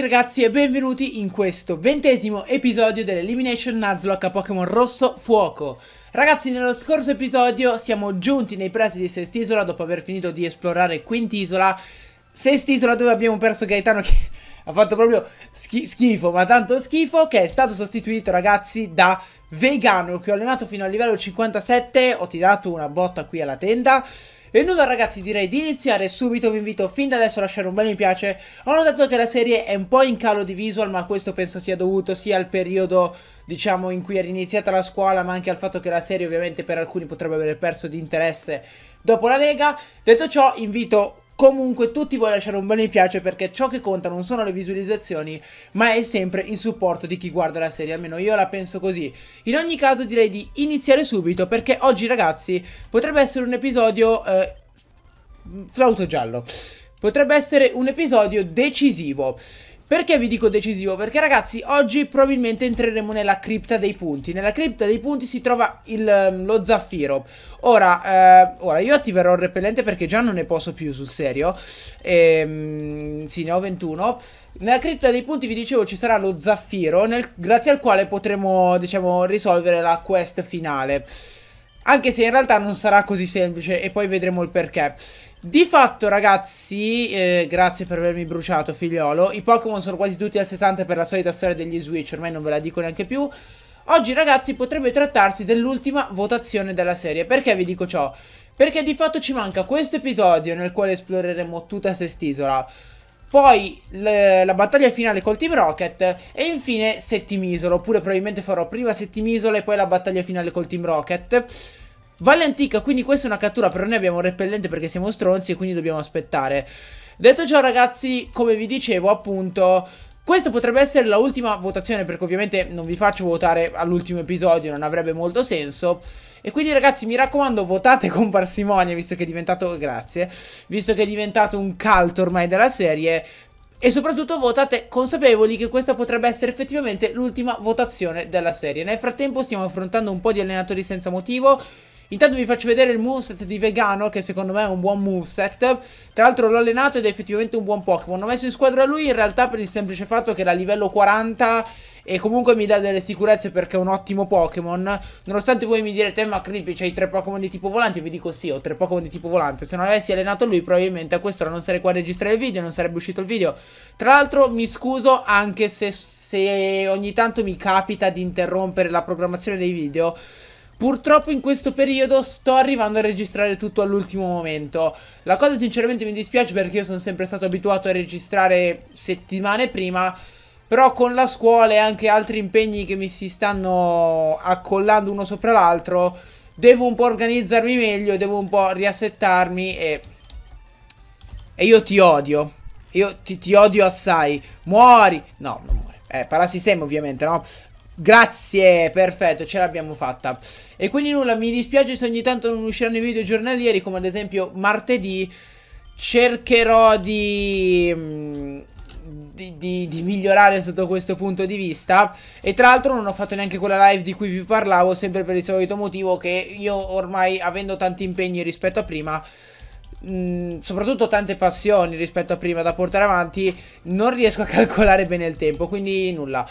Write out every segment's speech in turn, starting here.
tutti ragazzi e benvenuti in questo ventesimo episodio dell'Elimination Nuzlocke a Pokémon Rosso Fuoco. Ragazzi nello scorso episodio siamo giunti nei pressi di Sestisola dopo aver finito di esplorare Quintisola. Sestisola dove abbiamo perso Gaetano che ha fatto proprio schi schifo, ma tanto schifo, che è stato sostituito ragazzi da Vegano che ho allenato fino al livello 57, ho tirato una botta qui alla tenda. E nulla ragazzi direi di iniziare subito, vi invito fin da adesso a lasciare un bel mi piace. Ho notato che la serie è un po' in calo di visual ma questo penso sia dovuto sia al periodo diciamo in cui era iniziata la scuola ma anche al fatto che la serie ovviamente per alcuni potrebbe aver perso di interesse dopo la Lega. Detto ciò invito Comunque tutti voi lasciare un bel mi piace perché ciò che conta non sono le visualizzazioni ma è sempre il supporto di chi guarda la serie, almeno io la penso così. In ogni caso direi di iniziare subito perché oggi ragazzi potrebbe essere un episodio... Eh, flauto giallo. Potrebbe essere un episodio decisivo. Perché vi dico decisivo? Perché ragazzi oggi probabilmente entreremo nella cripta dei punti Nella cripta dei punti si trova il, ehm, lo zaffiro ora, eh, ora, io attiverò il repellente perché già non ne posso più sul serio ehm, Sì ne ho 21 Nella cripta dei punti vi dicevo ci sarà lo zaffiro nel, Grazie al quale potremo diciamo risolvere la quest finale anche se in realtà non sarà così semplice e poi vedremo il perché. Di fatto ragazzi, eh, grazie per avermi bruciato figliolo, i Pokémon sono quasi tutti al 60 per la solita storia degli Switch, ormai non ve la dico neanche più. Oggi ragazzi potrebbe trattarsi dell'ultima votazione della serie, perché vi dico ciò? Perché di fatto ci manca questo episodio nel quale esploreremo tutta Sestisola, poi la battaglia finale col Team Rocket e infine Settimisolo, oppure probabilmente farò prima Settimisolo e poi la battaglia finale col Team Rocket. Valle antica, quindi questa è una cattura, però noi abbiamo un repellente perché siamo stronzi e quindi dobbiamo aspettare. Detto ciò ragazzi, come vi dicevo appunto, questa potrebbe essere la ultima votazione perché ovviamente non vi faccio votare all'ultimo episodio, non avrebbe molto senso. E quindi ragazzi mi raccomando votate con parsimonia visto che è diventato, grazie, visto che è diventato un cult ormai della serie. E soprattutto votate consapevoli che questa potrebbe essere effettivamente l'ultima votazione della serie. Nel frattempo stiamo affrontando un po' di allenatori senza motivo Intanto vi faccio vedere il moveset di Vegano che secondo me è un buon moveset Tra l'altro l'ho allenato ed è effettivamente un buon Pokémon Ho messo in squadra lui in realtà per il semplice fatto che era a livello 40 E comunque mi dà delle sicurezze perché è un ottimo Pokémon Nonostante voi mi direte ma Creepy c'hai tre Pokémon di tipo volante Vi dico sì ho tre Pokémon di tipo volante Se non avessi allenato lui probabilmente a quest'ora non sarei qua a registrare il video Non sarebbe uscito il video Tra l'altro mi scuso anche se, se ogni tanto mi capita di interrompere la programmazione dei video Purtroppo in questo periodo sto arrivando a registrare tutto all'ultimo momento. La cosa sinceramente mi dispiace perché io sono sempre stato abituato a registrare settimane prima. Però con la scuola e anche altri impegni che mi si stanno accollando uno sopra l'altro, devo un po' organizzarmi meglio, devo un po' riassettarmi e... E io ti odio. Io ti, ti odio assai. Muori! No, non muore. Eh, parassisema ovviamente, no? Grazie, perfetto, ce l'abbiamo fatta. E quindi nulla, mi dispiace se ogni tanto non usciranno i video giornalieri, come ad esempio martedì cercherò di... Mm, di, di, di, migliorare sotto questo punto di vista. E tra l'altro non ho fatto neanche quella live di cui vi parlavo, sempre per il solito motivo che io ormai avendo tanti impegni rispetto a prima. Mm, soprattutto tante passioni rispetto a prima da portare avanti, non riesco a calcolare bene il tempo, quindi nulla.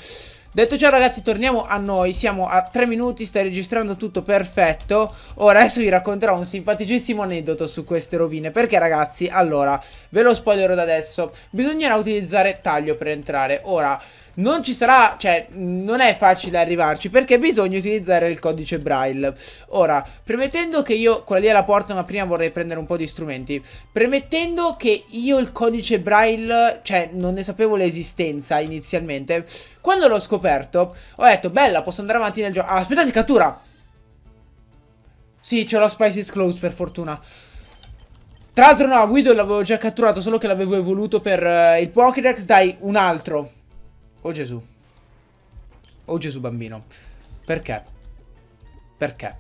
Detto ciò ragazzi torniamo a noi Siamo a 3 minuti Stai registrando tutto perfetto Ora adesso vi racconterò un simpaticissimo aneddoto su queste rovine Perché ragazzi Allora Ve lo spoilerò da adesso Bisognerà utilizzare taglio per entrare Ora non ci sarà, cioè non è facile arrivarci perché bisogna utilizzare il codice braille. Ora, premettendo che io, quella lì è la porta ma prima vorrei prendere un po' di strumenti, premettendo che io il codice braille, cioè non ne sapevo l'esistenza inizialmente, quando l'ho scoperto ho detto bella posso andare avanti nel gioco, ah, aspettate cattura! Sì, ce l'ho Spices Close per fortuna. Tra l'altro no, Guido l'avevo già catturato, solo che l'avevo evoluto per uh, il Pokédex. Dai, un altro. Oh Gesù. Oh Gesù bambino. Perché? Perché?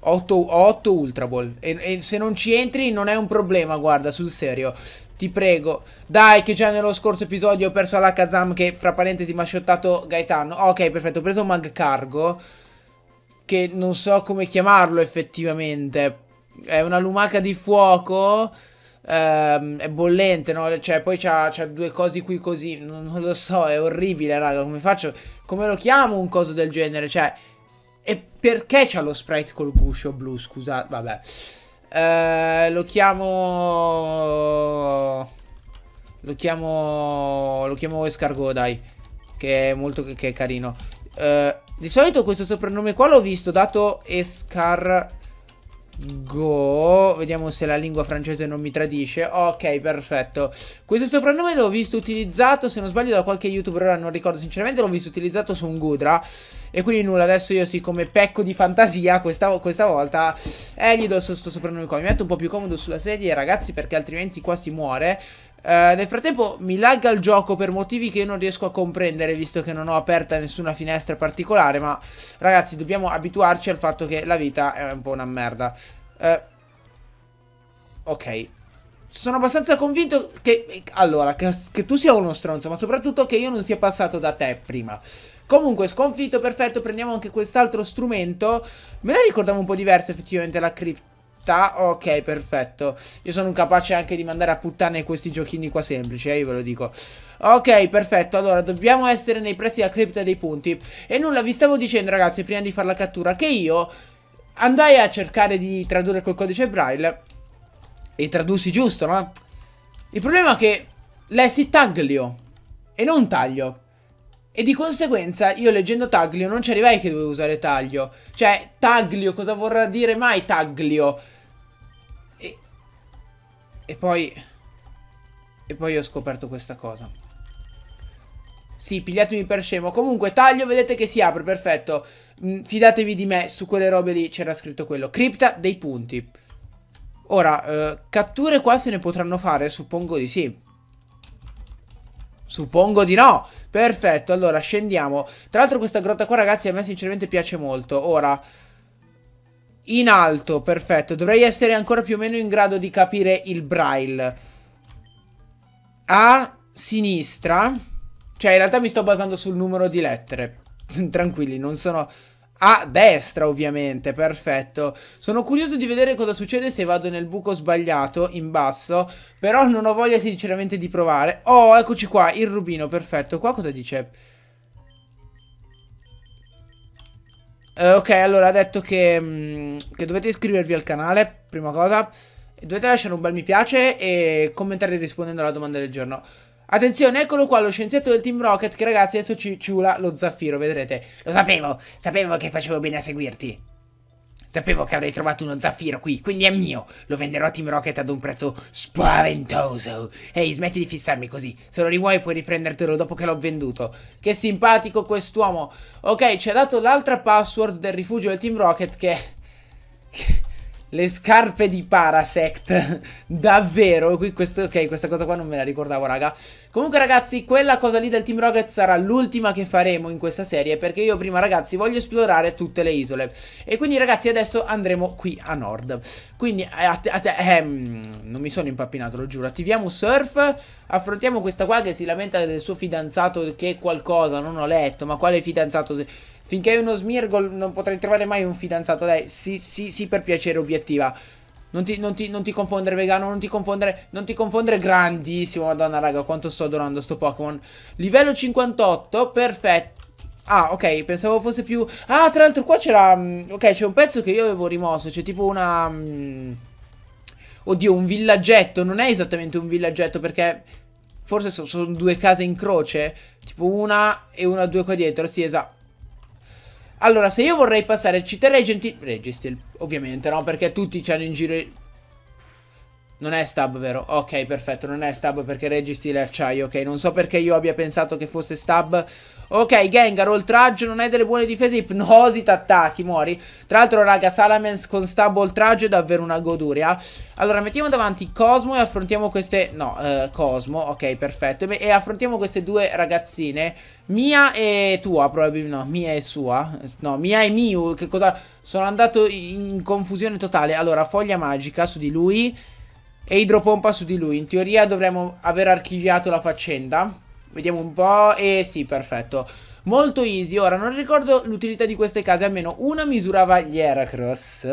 Ho 8, 8 Ultra Ball. E, e se non ci entri non è un problema, guarda, sul serio. Ti prego. Dai, che già nello scorso episodio ho perso alla Kazam che, fra parentesi, mi ha shottato Gaetano. Ok, perfetto. Ho preso un Mag Cargo. Che non so come chiamarlo effettivamente. È una lumaca di fuoco ehm, è bollente, no? Cioè, poi c'ha, c'ha due cose qui così, non, non, lo so, è orribile, raga, come faccio? Come lo chiamo un coso del genere? Cioè, e perché c'ha lo sprite col guscio blu, scusate, vabbè. Eh, lo chiamo... Lo chiamo... Lo chiamo Escargot, dai. Che è molto... che è carino. Eh, di solito questo soprannome qua l'ho visto dato Escar... Go, vediamo se la lingua francese non mi tradisce Ok, perfetto Questo soprannome l'ho visto utilizzato, se non sbaglio, da qualche youtuber Ora non ricordo sinceramente, l'ho visto utilizzato su un Gudra E quindi nulla, adesso io siccome pecco di fantasia questa, questa volta Eh, gli do questo soprannome qua Mi metto un po' più comodo sulla sedia, ragazzi, perché altrimenti qua si muore eh, nel frattempo mi lagga il gioco per motivi che io non riesco a comprendere visto che non ho aperta nessuna finestra particolare ma ragazzi dobbiamo abituarci al fatto che la vita è un po' una merda. Eh, ok, sono abbastanza convinto che... Allora, che, che, tu sia uno stronzo, ma soprattutto che io non sia passato da te prima. Comunque, sconfitto, perfetto, prendiamo anche quest'altro strumento. Me la ricordavo un po' diversa effettivamente la cripta puttà. Ok, perfetto. Io sono capace anche di mandare a puttane questi giochini qua semplici, eh, io ve lo dico. Ok, perfetto, allora dobbiamo essere nei pressi della cripta dei punti. E nulla, vi stavo dicendo ragazzi, prima di fare la cattura, che io andai a cercare di tradurre col codice Braille e tradussi giusto, no? Il problema è che lessi taglio e non taglio. E di conseguenza io leggendo taglio non ci arrivai che dovevo usare taglio. Cioè, taglio, cosa vorrà dire mai taglio? E poi... E poi ho scoperto questa cosa. Sì, pigliatemi per scemo. Comunque, taglio, vedete che si apre, perfetto. Mm, fidatevi di me, su quelle robe lì c'era scritto quello. Cripta dei punti. Ora, eh, catture qua se ne potranno fare? Suppongo di sì. Suppongo di no. Perfetto, allora scendiamo. Tra l'altro questa grotta qua, ragazzi, a me sinceramente piace molto. Ora... In alto, perfetto. Dovrei essere ancora più o meno in grado di capire il braille. A sinistra. Cioè, in realtà mi sto basando sul numero di lettere. Tranquilli, non sono... A destra, ovviamente, perfetto. Sono curioso di vedere cosa succede se vado nel buco sbagliato, in basso. Però non ho voglia sinceramente di provare. Oh, eccoci qua, il rubino, perfetto. Qua cosa dice? Eh, ok, allora ha detto che, mm, che dovete iscrivervi al canale, prima cosa. Dovete lasciare un bel mi piace e commentare rispondendo alla domanda del giorno. Attenzione, eccolo qua, lo scienziato del Team Rocket che ragazzi adesso ci ciula lo zaffiro, vedrete. Lo sapevo, sapevo che facevo bene a seguirti. Sapevo che avrei trovato uno zaffiro qui, quindi è mio. Lo venderò a Team Rocket ad un prezzo spaventoso. Ehi, smetti di fissarmi così. Se lo rimuovi puoi riprendertelo dopo che l'ho venduto. Che simpatico quest'uomo. Ok, ci ha dato l'altra password del rifugio del Team Rocket che... Le scarpe di Parasect Davvero questo, Ok questa cosa qua non me la ricordavo raga Comunque ragazzi quella cosa lì del Team Rocket sarà l'ultima che faremo in questa serie Perché io prima ragazzi voglio esplorare tutte le isole E quindi ragazzi adesso andremo qui a nord Quindi eh, eh, eh, non mi sono impappinato lo giuro Attiviamo surf Affrontiamo questa qua che si lamenta del suo fidanzato che qualcosa non ho letto Ma quale fidanzato... Finché è uno smirgol non potrai trovare mai un fidanzato. Dai, sì, sì, sì, per piacere, obiettiva. Non ti, non, ti, non ti, confondere vegano, non ti confondere, non ti confondere grandissimo, madonna raga, quanto sto adorando sto Pokémon. Livello 58, perfetto. Ah, ok, pensavo fosse più... Ah, tra l'altro qua c'era... Mm, ok, c'è un pezzo che io avevo rimosso, c'è tipo una... Mm, oddio, un villaggetto, non è esattamente un villaggetto perché... Forse sono, sono due case in croce, tipo una e una due qua dietro, sì esatto. Allora, se io vorrei passare al cheater regent, registil, ovviamente, no? Perché tutti c'hanno in giro non è stab, vero? Ok, perfetto, non è stab perché registri le acciaio, ok? Non so perché io abbia pensato che fosse stab. Ok, Gengar, oltraggio, non hai delle buone difese, ipnosi, t'attacchi, muori. Tra l'altro, raga, Salamence con stab oltraggio è davvero una goduria. Allora, mettiamo davanti Cosmo e affrontiamo queste... No, eh, Cosmo, ok, perfetto. E, e affrontiamo queste due ragazzine, Mia e tua, probabilmente, no, Mia e sua. No, Mia e Miu, che cosa... Sono andato in confusione totale. Allora, foglia magica su di lui e idropompa su di lui. In teoria dovremmo aver archiviato la faccenda. Vediamo un po'. E sì, perfetto. Molto easy. Ora, non ricordo l'utilità di queste case. Almeno una misurava gli Heracross.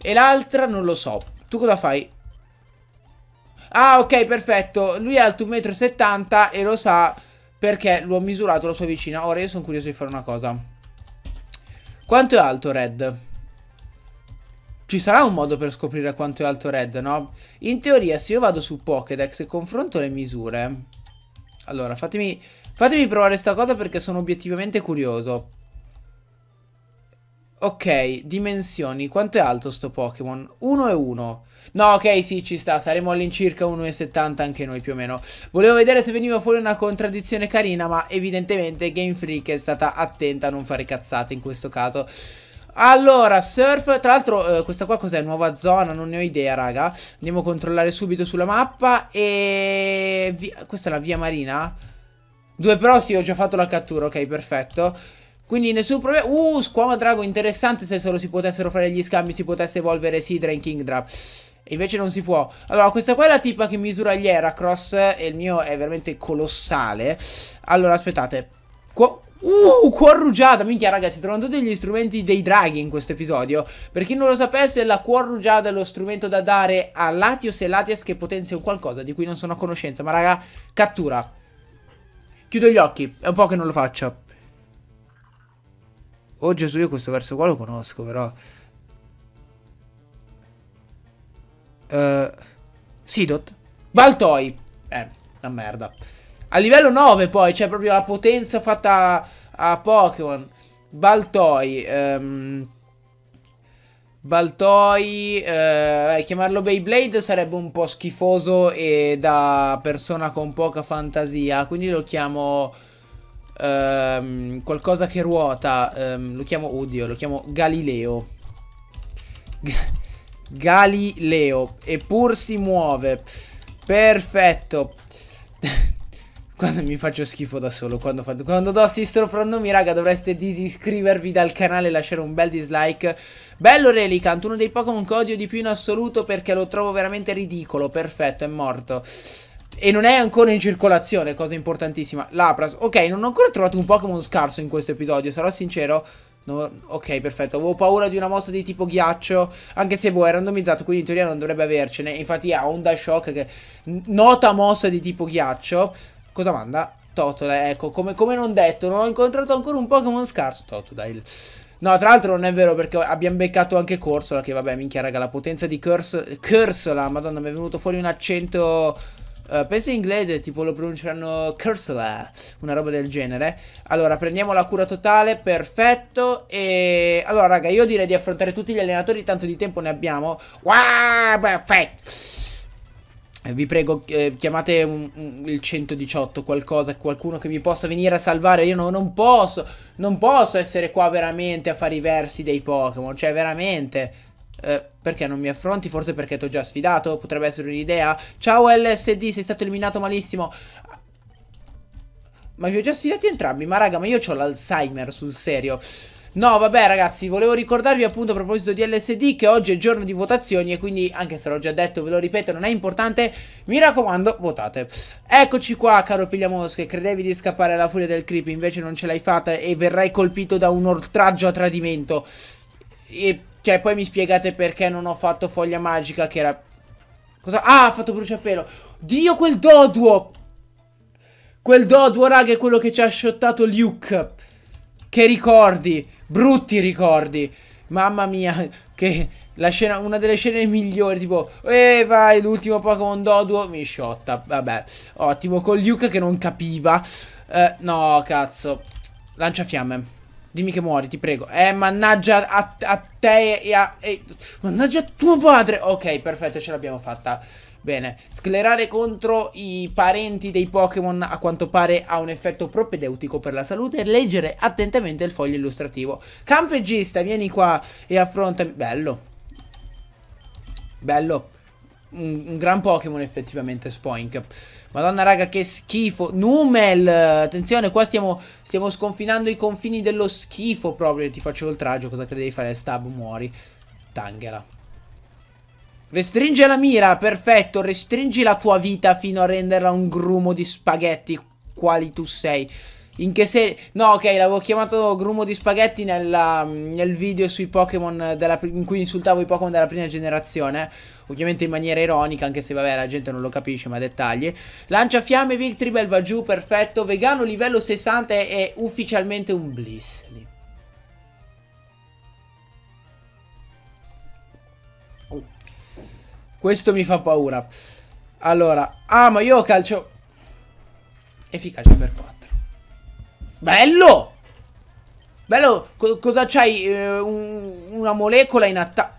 E l'altra non lo so. Tu cosa fai? Ah, ok, perfetto. Lui è alto 1,70 m e lo sa perché l'ho misurato la sua vicina. Ora, io sono curioso di fare una cosa. Quanto è alto Red? ci sarà un modo per scoprire quanto è alto Red, no? In teoria, se io vado su Pokédex e confronto le misure... Allora, fatemi, fatemi provare questa cosa perché sono obiettivamente curioso. Ok, dimensioni. Quanto è alto sto Pokémon? 1 e 1. No, ok, sì, ci sta. Saremo all'incirca 1,70 anche noi più o meno. Volevo vedere se veniva fuori una contraddizione carina, ma evidentemente Game Freak è stata attenta a non fare cazzate in questo caso. Allora, surf, tra l'altro eh, questa qua cos'è? Nuova zona, non ne ho idea raga Andiamo a controllare subito sulla mappa E... Via... Questa è la via marina? Due però sì, ho già fatto la cattura, ok, perfetto quindi nessun problema. Uh, squama drago, interessante se solo si potessero fare gli scambi, si potesse evolvere Sidra in Kingdrap. invece non si può. Allora, questa qua è la tipa che misura gli Heracross e il mio è veramente colossale. Allora, aspettate. Qua Uh, cuorrugiata, minchia ragazzi, si trovano tutti gli strumenti dei draghi in questo episodio Per chi non lo sapesse, la cuorrugiata è lo strumento da dare a Latios e Latias che potenzia un qualcosa di cui non sono a conoscenza Ma raga, cattura Chiudo gli occhi, è un po' che non lo faccio Oh Gesù, io questo verso qua lo conosco però uh, Sidot Baltoi Eh, la merda a livello 9 poi c'è cioè, proprio la potenza fatta a, Pokémon. Baltoi. Ehm, Baltoi. Eh, eh, chiamarlo Beyblade sarebbe un po' schifoso e da persona con poca fantasia. Quindi lo chiamo... Ehm, qualcosa che ruota. Ehm, lo chiamo... Oddio, lo chiamo Galileo. Galileo. Eppur si muove. Perfetto. Quando mi faccio schifo da solo, quando, fa... quando do assist frannomi, raga, dovreste disiscrivervi dal canale e lasciare un bel dislike. Bello Relicant, uno dei Pokémon che odio di più in assoluto perché lo trovo veramente ridicolo, perfetto, è morto. E non è ancora in circolazione, cosa importantissima. Lapras, ok, non ho ancora trovato un Pokémon scarso in questo episodio, sarò sincero. No, ok, perfetto. Avevo paura di una mossa di tipo ghiaccio. Anche se boh, è randomizzato, quindi in teoria non dovrebbe avercene. Infatti ha Onda Shock, che nota mossa di tipo ghiaccio. Cosa manda? Totodile, ecco, come, come non detto, non ho incontrato ancora un Pokémon scarso. Totodile. No, tra l'altro non è vero perché abbiamo beccato anche Corsola che vabbè, minchia raga, la potenza di Corsola. Corsola, madonna, mi è venuto fuori un accento... Uh, penso in inglese, tipo lo pronunceranno Cursola, una roba del genere. Allora, prendiamo la cura totale, perfetto. E allora, raga, io direi di affrontare tutti gli allenatori, tanto di tempo ne abbiamo. Wow, perfetto! Eh, vi prego, eh, chiamate un, un, il 118, qualcosa, qualcuno che mi possa venire a salvare. Io no, non posso, non posso essere qua veramente a fare i versi dei Pokémon. Cioè, veramente. Eh, perché non mi affronti? Forse perché ti ho già sfidato? Potrebbe essere un'idea. Ciao LSD, sei stato eliminato malissimo. Ma vi ho già sfidati entrambi. Ma raga, ma io ho l'Alzheimer sul serio. No, vabbè ragazzi, volevo ricordarvi appunto a proposito di LSD che oggi è giorno di votazioni e quindi, anche se l'ho già detto, ve lo ripeto, non è importante, mi raccomando, votate. Eccoci qua, caro Pigliamosche, credevi di scappare alla furia del creep, invece non ce l'hai fatta e verrai colpito da un oltraggio a tradimento. E, cioè, poi mi spiegate perché non ho fatto foglia magica che era... Cosa? Ah, ha fatto bruciapelo! Dio, quel Doduo! Quel Doduo, raga, è quello che ci ha shottato Luke! Che ricordi, brutti ricordi. Mamma mia, che la scena, una delle scene migliori, tipo, e eh, vai, l'ultimo Pokémon Doduo, mi sciotta, vabbè, ottimo, con Luke che non capiva, eh, no, cazzo, lancia fiamme, dimmi che muori, ti prego, eh, mannaggia a, a te e a, e, mannaggia a tuo padre, ok, perfetto, ce l'abbiamo fatta, Bene, sclerare contro i parenti dei Pokémon a quanto pare ha un effetto propedeutico per la salute. Leggere attentamente il foglio illustrativo. Campeggista, vieni qua e affrontami. Bello. Bello. Un, un gran Pokémon effettivamente, Spoink. Madonna raga che schifo Numel Attenzione qua stiamo, stiamo sconfinando i confini dello schifo proprio Ti faccio oltraggio cosa credevi fare Stab muori Tanghera Restringe la mira, perfetto. Restringi la tua vita fino a renderla un grumo di spaghetti quali tu sei. In che serie? No, ok, l'avevo chiamato grumo di spaghetti nella, nel video sui Pokémon in cui insultavo i Pokémon della prima generazione. Ovviamente in maniera ironica, anche se vabbè, la gente non lo capisce, ma dettagli. Lancia fiamme, Victribel va giù, perfetto. Vegano livello 60 è ufficialmente un bliss. Questo mi fa paura. Allora, ah, ma io calcio Efficace per 4. Bello! Bello, co cosa c'hai? Eh, un una molecola in attacco.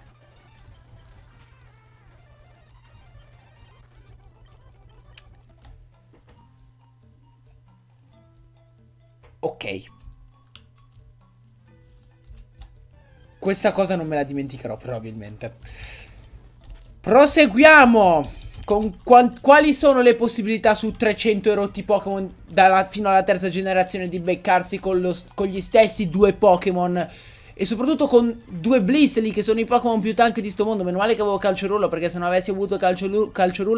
Ok. Questa cosa non me la dimenticherò probabilmente. Proseguiamo con quali sono le possibilità su 300 erotti Pokémon fino alla terza generazione di beccarsi con, lo, con, gli stessi due Pokémon e soprattutto con due Blissely che sono i Pokémon più tank di sto mondo. Meno male che avevo Calcerullo perché se non avessi avuto Calcerullo,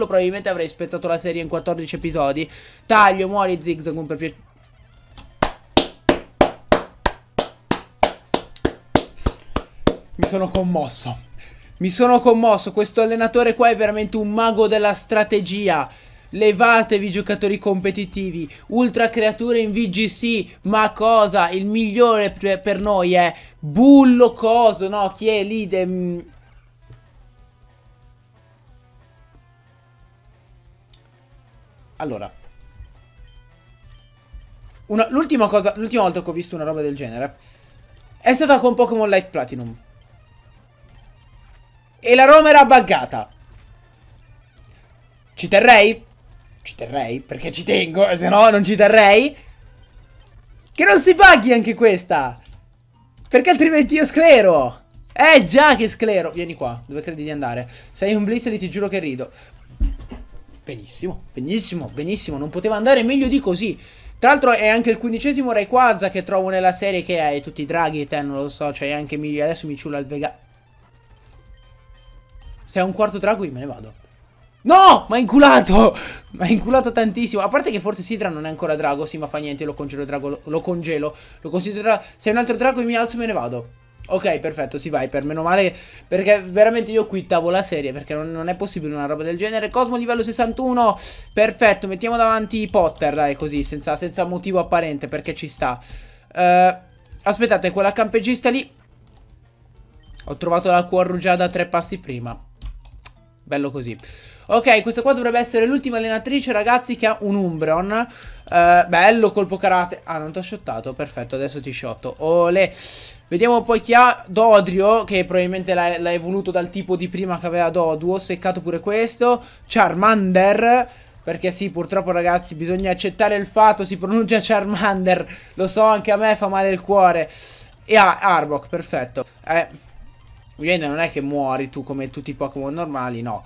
probabilmente avrei spezzato la serie in 14 episodi. Taglio, muori Zigzag per piacere. Mi sono commosso. Mi sono commosso, questo allenatore qua è veramente un mago della strategia. Levatevi giocatori competitivi Ultra creature in VGC Ma cosa? Il migliore per noi è Bullo coso No chi è lì mm. Allora L'ultima cosa L'ultima volta che ho visto una roba del genere È stata con Pokémon Light Platinum e la Roma era buggata. Ci terrei? Ci terrei? Perché ci tengo, se no non ci terrei. Che non si paghi anche questa. Perché altrimenti io sclero. Eh già che sclero. Vieni qua, dove credi di andare? Sei un blitz e ti giuro che rido. Benissimo, benissimo, benissimo. Non poteva andare meglio di così. Tra l'altro è anche il quindicesimo Rayquaza che trovo nella serie che hai tutti i draghi, te non lo so, cioè anche mi, adesso mi ciulla il vegano. Se è un quarto Dragui me ne vado. No! Ma ha inculato! Ma ha inculato tantissimo. A parte che forse Sidra non è ancora drago. Sì, ma fa niente, lo congelo, drago, lo, lo congelo. Lo considero... Se è un altro drago mi alzo e me ne vado. Ok, perfetto, si vai, per meno male, perché veramente io qui tavo la serie, perché non, non, è possibile una roba del genere. Cosmo livello 61, perfetto, mettiamo davanti Potter, dai, così, senza, senza motivo apparente, perché ci sta. Uh, aspettate, quella campeggista lì, ho trovato la da tre passi prima bello così. Ok, questa qua dovrebbe essere l'ultima allenatrice, ragazzi, che ha un Umbreon. Uh, bello colpo karate. Ah, non ti ho shottato. Perfetto, adesso ti shotto. Ole. Vediamo poi chi ha Dodrio, che probabilmente l'ha evoluto dal tipo di prima che aveva Doduo. Seccato pure questo. Charmander. Perché sì, purtroppo ragazzi, bisogna accettare il fatto, si pronuncia Charmander. Lo so, anche a me fa male il cuore. E ha Arbok, perfetto. Eh... Ovviamente non è che muori tu come tutti i Pokémon normali, no.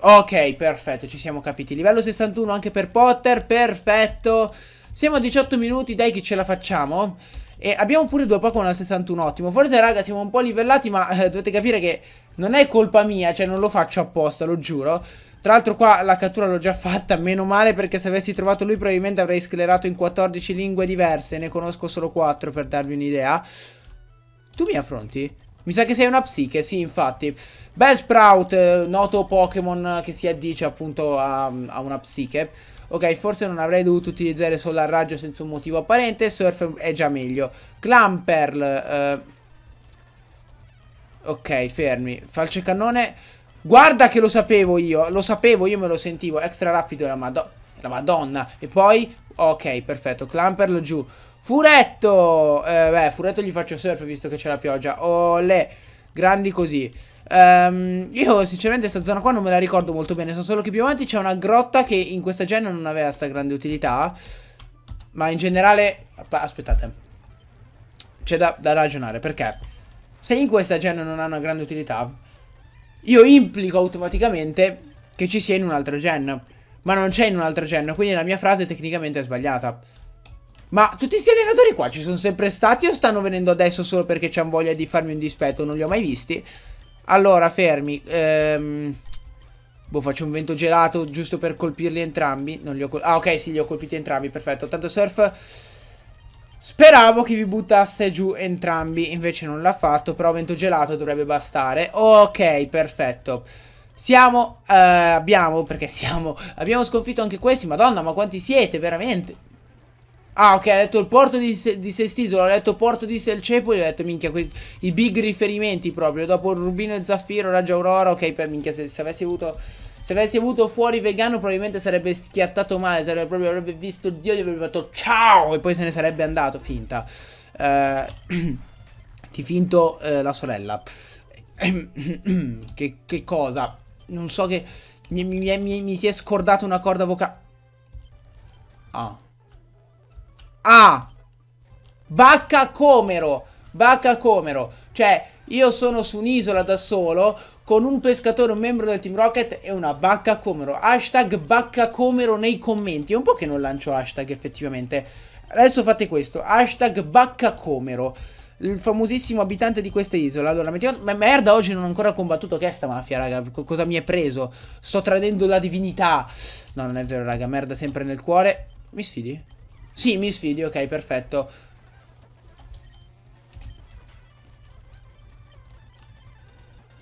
Ok, perfetto, ci siamo capiti. Livello 61 anche per Potter, perfetto. Siamo a 18 minuti, dai che ce la facciamo. E abbiamo pure due Pokémon al 61, ottimo. Forse raga siamo un po' livellati, ma eh, dovete capire che non è colpa mia, cioè non lo faccio apposta, lo giuro. Tra l'altro qua la cattura l'ho già fatta, meno male perché se avessi trovato lui probabilmente avrei sclerato in 14 lingue diverse, ne conosco solo 4 per darvi un'idea. Tu mi affronti? Mi sa che sei una psiche, sì, infatti. Bel Sprout, eh, noto Pokémon eh, che si addice appunto a, a una psiche. Ok, forse non avrei dovuto utilizzare solo a raggio senza un motivo apparente. Surf è già meglio. Clamperl. Uh... Eh, ok, fermi. Falce cannone. Guarda che lo sapevo io. Lo sapevo, io me lo sentivo. Extra rapido la, mado la madonna. E poi... Ok, perfetto. Clamperl giù. Furetto! Eh, beh, Furetto gli faccio surf visto che c'è la pioggia. Olè, grandi così. Um, io sinceramente questa zona qua non me la ricordo molto bene, so solo che più avanti c'è una grotta che in questa gen non aveva sta grande utilità. Ma in generale, aspettate, c'è da, da ragionare, perché se in questa gen non ha una grande utilità, io implico automaticamente che ci sia in un'altra gen, ma non c'è in un'altra gen, quindi la mia frase tecnicamente è sbagliata. Ma tutti questi allenatori qua ci sono sempre stati o stanno venendo adesso solo perché c'hanno voglia di farmi un dispetto? Non li ho mai visti. Allora, fermi. Ehm... Boh, faccio un vento gelato giusto per colpirli entrambi. Non li ho ah, ok, sì, li ho colpiti entrambi, perfetto. Tanto Surf... Speravo che vi buttasse giù entrambi, invece non l'ha fatto, però vento gelato dovrebbe bastare. Ok, perfetto. Siamo, eh, abbiamo, perché siamo, abbiamo sconfitto anche questi, madonna, ma quanti siete, veramente? Ah, ok, ha detto il porto di, se di Sestizolo, ha detto porto di Selcepoli, ha detto minchia, i big riferimenti proprio. Dopo Rubino e Zaffiro, Raggio Aurora, ok, per minchia, se, se avessi avuto... Se avessi avuto fuori vegano probabilmente sarebbe schiattato male, sarebbe proprio, avrebbe visto Dio e avrebbe fatto ciao e poi se ne sarebbe andato, finta. Eh, ti finto eh, la sorella. che, che, cosa? Non so che... Mi, mi, mi, mi si è scordata una corda vocale. Ah. Ah! Bacca Comero! Bacca Comero! Cioè, io sono su un'isola da solo con un pescatore, un membro del Team Rocket e una bacca Comero. Hashtag bacca Comero nei commenti. È un po' che non lancio hashtag effettivamente. Adesso fate questo. Hashtag bacca Comero. Il famosissimo abitante di questa isola. Allora, mettiamo... Ma merda, oggi non ho ancora combattuto. Che è sta mafia, raga? Co cosa mi è preso? Sto tradendo la divinità. No, non è vero, raga. Merda sempre nel cuore. Mi sfidi? Sì, mi sfidi, ok, perfetto.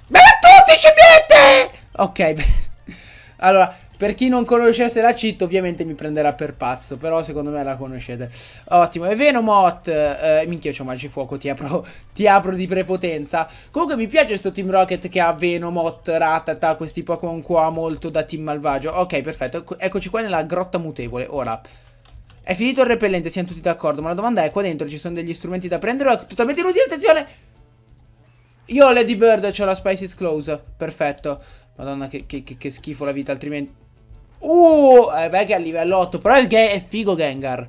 Bella a tutti, scimmiette! Ok, allora, per chi non conoscesse la cheat, ovviamente mi prenderà per pazzo. Però secondo me la conoscete. Ottimo. E Venomot. Eh, minchia, c'ho fuoco, Ti apro, ti apro di prepotenza. Comunque mi piace questo Team Rocket che ha Venomot, Ratata, questi Pokémon qua molto da Team Malvagio. Ok, perfetto. Eccoci qua nella grotta mutevole. Ora. È finito il repellente, siamo tutti d'accordo, ma la domanda è, qua dentro ci sono degli strumenti da prendere o è totalmente inutile? Attenzione! Io ho Lady Bird, ho la Spices Close, perfetto. Madonna, che, che, che, schifo la vita, altrimenti... Uh, eh, beh che è a livello 8, però è figo Gengar.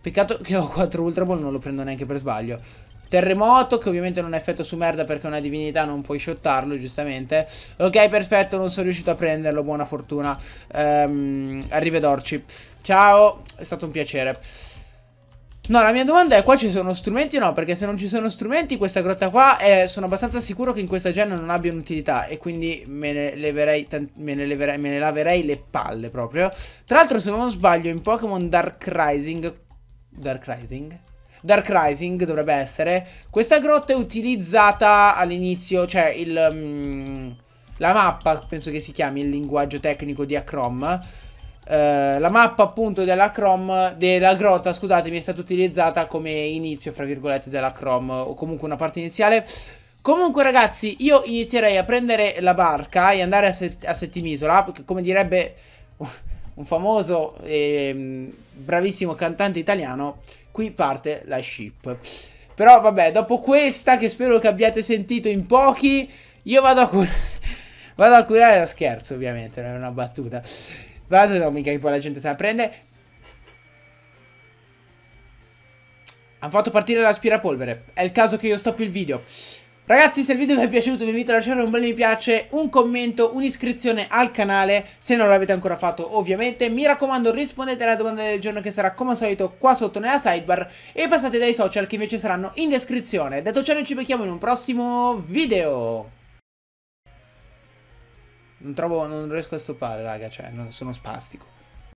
Peccato che ho 4 Ultra Ball, non lo prendo neanche per sbaglio. Terremoto, che ovviamente non è effetto su merda perché è una divinità, non puoi shottarlo, giustamente. Ok, perfetto, non sono riuscito a prenderlo, buona fortuna. Ehm, arrivederci. Ciao, è stato un piacere. No, la mia domanda è qua ci sono strumenti o no? Perché se non ci sono strumenti questa grotta qua eh, sono abbastanza sicuro che in questa gen non abbia un'utilità e quindi me ne, leverei me ne, leverei, me ne laverei le palle proprio. Tra l'altro se non sbaglio in Pokémon Dark Rising... Dark Rising? Dark Rising dovrebbe essere. Questa grotta è utilizzata all'inizio, cioè il... Um, la mappa, penso che si chiami il linguaggio tecnico di Acrom eh, la mappa appunto della Chrome, della grotta, scusatemi, è stata utilizzata come inizio, fra virgolette, della Chrome, o comunque una parte iniziale. Comunque ragazzi, io inizierei a prendere la barca e andare a, set a Settimisola, perché come direbbe un famoso e ehm, bravissimo cantante italiano, qui parte la ship. Però vabbè, dopo questa, che spero che abbiate sentito in pochi, io vado a curare... vado a curare lo scherzo ovviamente, non è una battuta. Vado non mica che poi la gente se la prende. Hanno fatto partire l'aspirapolvere. È il caso che io stoppi il video. Ragazzi se il video vi è piaciuto vi invito a lasciare un bel mi piace, un commento, un'iscrizione al canale se non l'avete ancora fatto ovviamente. Mi raccomando rispondete alla domanda del giorno che sarà come al solito qua sotto nella sidebar e passate dai social che invece saranno in descrizione. Detto ciò noi ci becchiamo in un prossimo video. Non, trovo, non riesco a stoppare, raga, cioè, non, sono spastico.